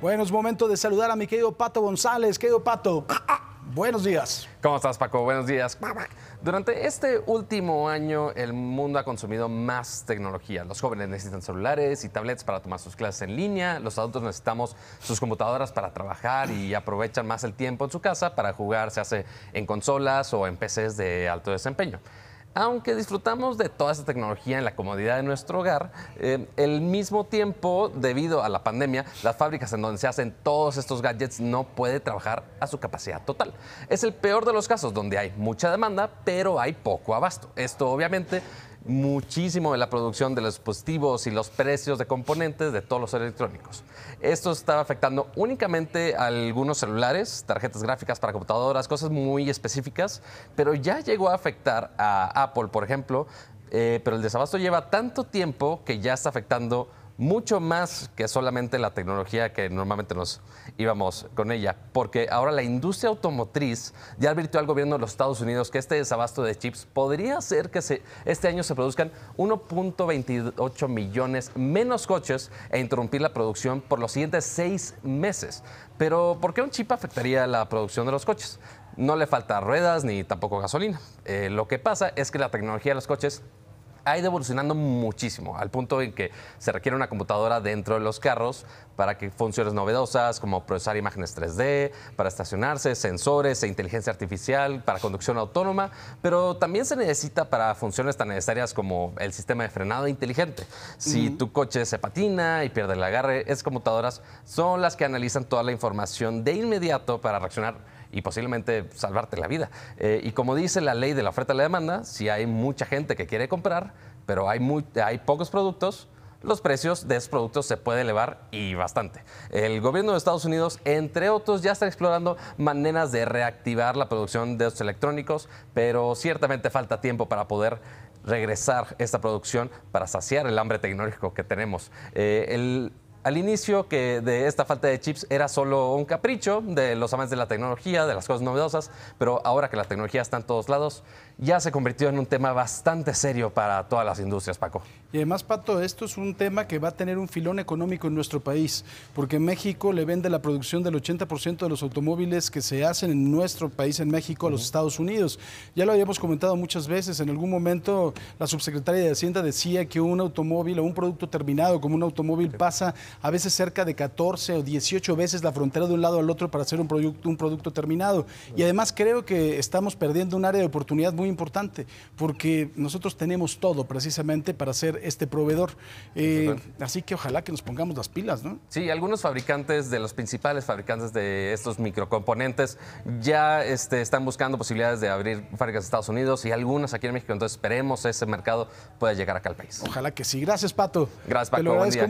Bueno, es momento de saludar a mi querido Pato González. Querido Pato, buenos días. ¿Cómo estás, Paco? Buenos días. Durante este último año, el mundo ha consumido más tecnología. Los jóvenes necesitan celulares y tablets para tomar sus clases en línea. Los adultos necesitamos sus computadoras para trabajar y aprovechan más el tiempo en su casa para jugar, se hace en consolas o en PCs de alto desempeño aunque disfrutamos de toda esa tecnología en la comodidad de nuestro hogar, eh, el mismo tiempo, debido a la pandemia, las fábricas en donde se hacen todos estos gadgets no puede trabajar a su capacidad total. Es el peor de los casos donde hay mucha demanda, pero hay poco abasto. Esto obviamente muchísimo de la producción de los dispositivos y los precios de componentes de todos los electrónicos. Esto estaba afectando únicamente a algunos celulares, tarjetas gráficas para computadoras, cosas muy específicas, pero ya llegó a afectar a Apple, por ejemplo, eh, pero el desabasto lleva tanto tiempo que ya está afectando mucho más que solamente la tecnología que normalmente nos íbamos con ella, porque ahora la industria automotriz ya advirtió al gobierno de los Estados Unidos que este desabasto de chips podría hacer que este año se produzcan 1.28 millones menos coches e interrumpir la producción por los siguientes seis meses. Pero, ¿por qué un chip afectaría la producción de los coches? No le falta ruedas ni tampoco gasolina. Eh, lo que pasa es que la tecnología de los coches ha ido evolucionando muchísimo, al punto en que se requiere una computadora dentro de los carros para que funciones novedosas como procesar imágenes 3D, para estacionarse, sensores e inteligencia artificial, para conducción autónoma, pero también se necesita para funciones tan necesarias como el sistema de frenado inteligente. Si tu coche se patina y pierde el agarre, esas computadoras son las que analizan toda la información de inmediato para reaccionar y posiblemente salvarte la vida. Eh, y como dice la ley de la oferta y la demanda, si hay mucha gente que quiere comprar, pero hay, hay pocos productos, los precios de esos productos se pueden elevar y bastante. El gobierno de Estados Unidos, entre otros, ya está explorando maneras de reactivar la producción de estos electrónicos, pero ciertamente falta tiempo para poder regresar esta producción para saciar el hambre tecnológico que tenemos. Eh, el al inicio que de esta falta de chips era solo un capricho de los amantes de la tecnología, de las cosas novedosas, pero ahora que la tecnología está en todos lados, ya se convirtió en un tema bastante serio para todas las industrias, Paco. Y además, Pato, esto es un tema que va a tener un filón económico en nuestro país, porque México le vende la producción del 80% de los automóviles que se hacen en nuestro país, en México, a los Estados Unidos. Ya lo habíamos comentado muchas veces, en algún momento la subsecretaria de Hacienda decía que un automóvil o un producto terminado como un automóvil pasa a veces cerca de 14 o 18 veces la frontera de un lado al otro para hacer un producto, terminado. Y además creo que estamos perdiendo un área de oportunidad muy importante, porque nosotros tenemos todo precisamente para ser este proveedor. Eh, así que ojalá que nos pongamos las pilas, ¿no? Sí, algunos fabricantes de los principales fabricantes de estos microcomponentes ya este, están buscando posibilidades de abrir fábricas en Estados Unidos y algunas aquí en México. Entonces esperemos ese mercado pueda llegar acá al país. Ojalá que sí. Gracias, Pato. Gracias, Paco. mucho.